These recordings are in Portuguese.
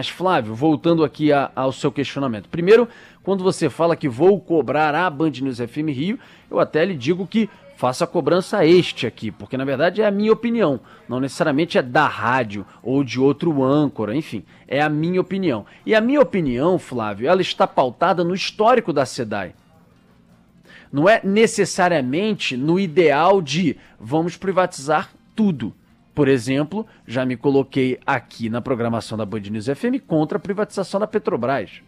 Mas, Flávio, voltando aqui a, ao seu questionamento. Primeiro, quando você fala que vou cobrar a Band News FM Rio, eu até lhe digo que faça a cobrança a este aqui, porque na verdade é a minha opinião, não necessariamente é da rádio ou de outro âncora, enfim, é a minha opinião. E a minha opinião, Flávio, ela está pautada no histórico da SEDAI. Não é necessariamente no ideal de vamos privatizar tudo. Por exemplo, já me coloquei aqui na programação da Band News FM contra a privatização da Petrobras,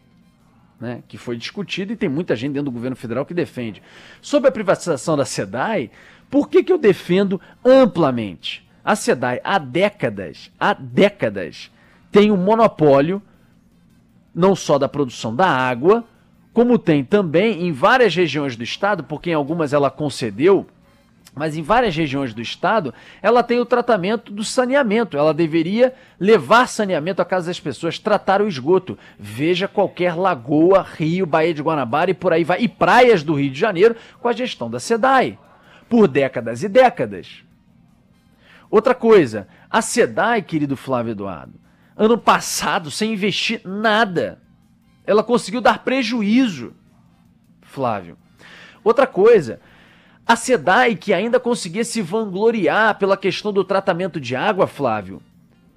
né, que foi discutida e tem muita gente dentro do governo federal que defende. Sobre a privatização da SEDAI, por que, que eu defendo amplamente? A SEDAI há décadas, há décadas, tem um monopólio não só da produção da água, como tem também em várias regiões do estado, porque em algumas ela concedeu mas em várias regiões do estado, ela tem o tratamento do saneamento. Ela deveria levar saneamento à casa das pessoas, tratar o esgoto. Veja qualquer lagoa, rio, Baía de Guanabara e por aí vai. E praias do Rio de Janeiro com a gestão da SEDAI. Por décadas e décadas. Outra coisa, a SEDAI, querido Flávio Eduardo, ano passado, sem investir nada, ela conseguiu dar prejuízo. Flávio. Outra coisa, a SEDAI, que ainda conseguia se vangloriar pela questão do tratamento de água, Flávio,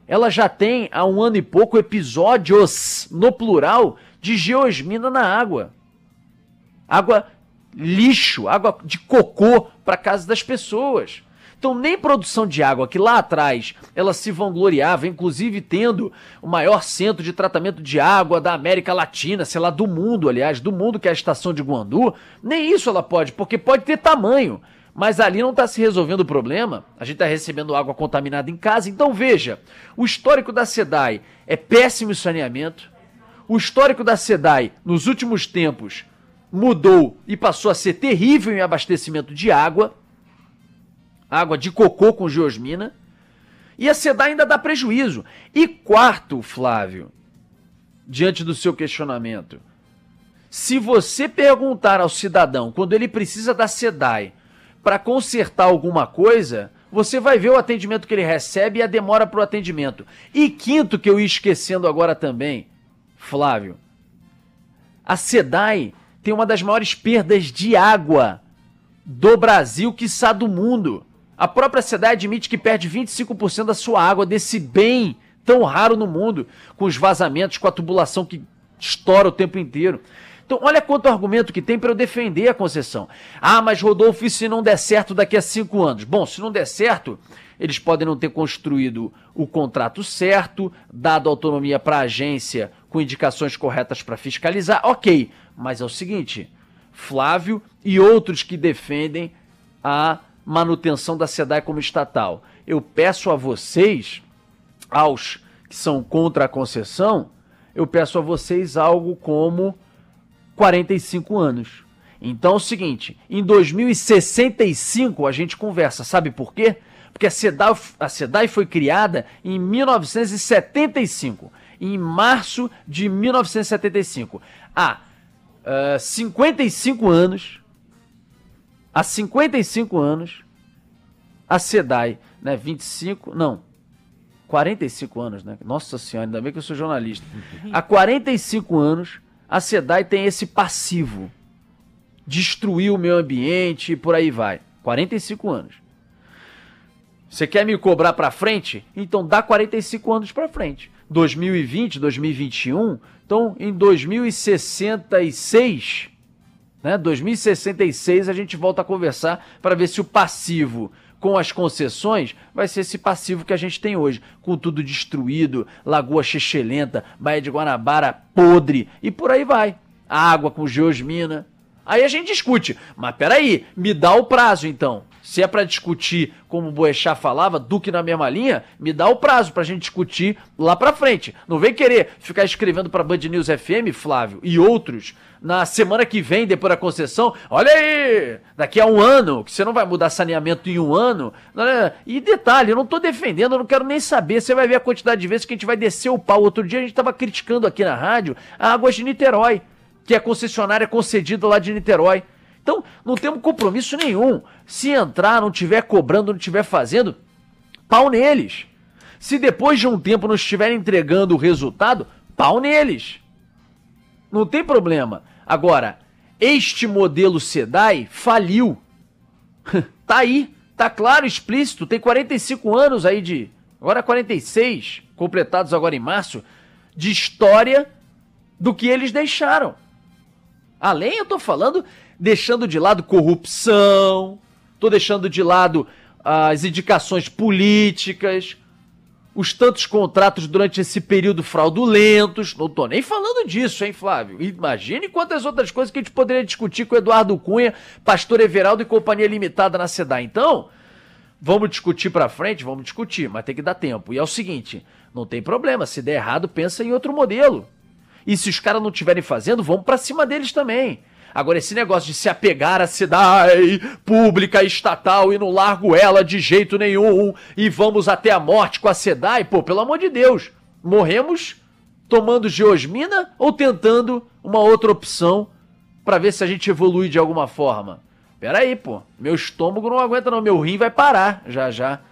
ela já tem há um ano e pouco episódios, no plural, de geosmina na água. Água lixo, água de cocô para casa das pessoas. Então, nem produção de água, que lá atrás ela se vangloriava, inclusive tendo o maior centro de tratamento de água da América Latina, sei lá, do mundo, aliás, do mundo, que é a estação de Guandu, nem isso ela pode, porque pode ter tamanho. Mas ali não está se resolvendo o problema. A gente está recebendo água contaminada em casa. Então veja, o histórico da SEDAI é péssimo em saneamento. O histórico da SEDAI, nos últimos tempos, mudou e passou a ser terrível em abastecimento de água água de cocô com geosmina. E a SEDA ainda dá prejuízo. E quarto, Flávio, diante do seu questionamento, se você perguntar ao cidadão quando ele precisa da SEDAI para consertar alguma coisa, você vai ver o atendimento que ele recebe e a demora para o atendimento. E quinto, que eu ia esquecendo agora também, Flávio, a SEDAI tem uma das maiores perdas de água do Brasil, que está do mundo. A própria cidade admite que perde 25% da sua água desse bem tão raro no mundo, com os vazamentos, com a tubulação que estoura o tempo inteiro. Então, olha quanto argumento que tem para eu defender a concessão. Ah, mas Rodolfo, e se não der certo daqui a cinco anos? Bom, se não der certo, eles podem não ter construído o contrato certo, dado autonomia para a agência com indicações corretas para fiscalizar. Ok, mas é o seguinte: Flávio e outros que defendem a manutenção da SEDAI como estatal. Eu peço a vocês, aos que são contra a concessão, eu peço a vocês algo como 45 anos. Então é o seguinte, em 2065 a gente conversa, sabe por quê? Porque a SEDAI, a foi criada em 1975, em março de 1975. Há ah, uh, 55 anos há 55 anos, a SEDAI, né, 25, não, 45 anos, né? Nossa Senhora, ainda bem que eu sou jornalista. Há 45 anos, a SEDAI tem esse passivo. Destruir o meio ambiente e por aí vai. 45 anos. Você quer me cobrar para frente? Então dá 45 anos para frente. 2020, 2021. Então, em 2066, né? 2066 a gente volta a conversar para ver se o passivo com as concessões vai ser esse passivo que a gente tem hoje, com tudo destruído, Lagoa Chechelenta, Baía de Guanabara podre e por aí vai. Água com geosmina. Aí a gente discute, mas peraí, me dá o prazo então. Se é para discutir, como o Boechat falava, Duque na mesma linha, me dá o prazo para a gente discutir lá para frente. Não vem querer ficar escrevendo para Band News FM, Flávio, e outros, na semana que vem, depois da concessão, olha aí, daqui a um ano, que você não vai mudar saneamento em um ano. Né? E detalhe, eu não estou defendendo, eu não quero nem saber, você vai ver a quantidade de vezes que a gente vai descer o pau. Outro dia a gente estava criticando aqui na rádio a Águas de Niterói, que é concessionária concedida lá de Niterói. Então, não temos compromisso nenhum. Se entrar, não tiver cobrando, não tiver fazendo, pau neles. Se depois de um tempo não estiverem entregando o resultado, pau neles. Não tem problema. Agora, este modelo SEDAI faliu. tá aí, tá claro, explícito. Tem 45 anos aí de. Agora 46, completados agora em março, de história do que eles deixaram. Além, eu tô falando deixando de lado corrupção, tô deixando de lado ah, as indicações políticas, os tantos contratos durante esse período fraudulentos. Não tô nem falando disso, hein, Flávio? Imagine quantas outras coisas que a gente poderia discutir com Eduardo Cunha, pastor Everaldo e Companhia Limitada na SEDA. Então, vamos discutir para frente? Vamos discutir, mas tem que dar tempo. E é o seguinte, não tem problema, se der errado, pensa em outro modelo. E se os caras não estiverem fazendo, vamos para cima deles também. Agora, esse negócio de se apegar à cidade pública, estatal e não largo ela de jeito nenhum e vamos até a morte com a SEDAI, pô, pelo amor de Deus, morremos tomando geosmina ou tentando uma outra opção para ver se a gente evolui de alguma forma? Peraí, pô, meu estômago não aguenta não, meu rim vai parar já já.